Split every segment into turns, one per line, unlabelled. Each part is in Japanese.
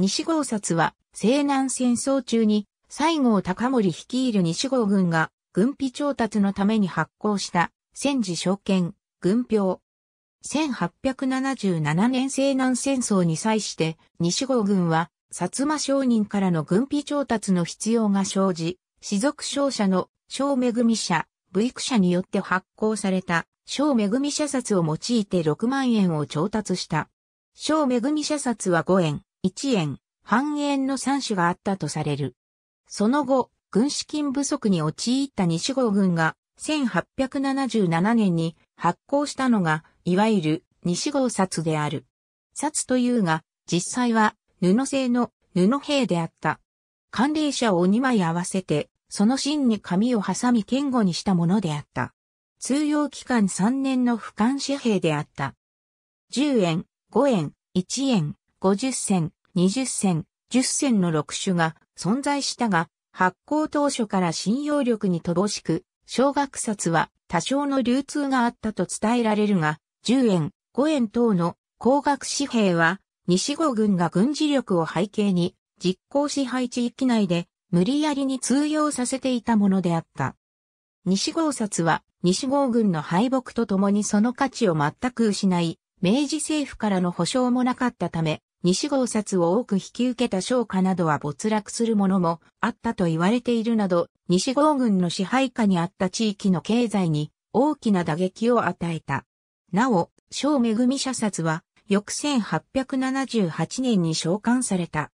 西郷札は西南戦争中に西郷隆盛率いる西郷軍が軍費調達のために発行した戦時証券、軍票。1877年西南戦争に際して西郷軍は薩摩商人からの軍費調達の必要が生じ、士族商社の小恵社、武育社によって発行された小恵社札を用いて6万円を調達した。小恵社札は5円、1円、半円の3種があったとされる。その後、軍資金不足に陥った西郷軍が、1877年に発行したのが、いわゆる西郷札である。札というが、実際は布製の布兵であった。寒冷車を2枚合わせて、その芯に紙を挟み堅固にしたものであった。通用期間3年の俯瞰紙幣であった。10円、5円、1円、50銭、20銭、10銭の6種が存在したが、発行当初から信用力に乏しく、小学札は多少の流通があったと伝えられるが、10円、5円等の高額紙幣は、西郷軍が軍事力を背景に、実行支配地域内で無理やりに通用させていたものであった。西郷札は西郷軍の敗北とともにその価値を全く失い、明治政府からの保障もなかったため、西郷札を多く引き受けた商家などは没落するものもあったと言われているなど、西郷軍の支配下にあった地域の経済に大きな打撃を与えた。なお、小恵社札は、翌1878年に召喚された。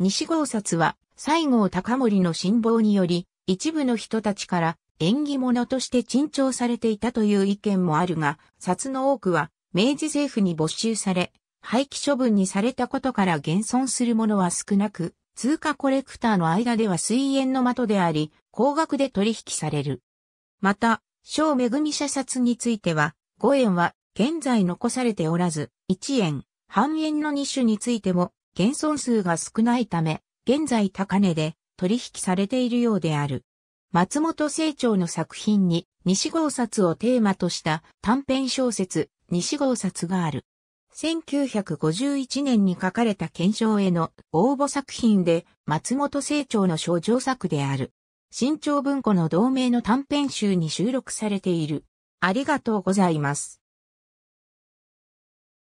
西郷札は、西郷隆盛の辛抱により、一部の人たちから縁起物として珍重されていたという意見もあるが、札の多くは明治政府に没収され、廃棄処分にされたことから現存するものは少なく、通貨コレクターの間では水煙の的であり、高額で取引される。また、小恵み社札については、5円は現在残されておらず、1円、半円の2種についても、現存数が少ないため、現在高値で取引されているようである。松本清張の作品に西号札をテーマとした短編小説西号札がある。1951年に書かれた検証への応募作品で松本清張の症状作である。新潮文庫の同名の短編集に収録されている。ありがとうございます。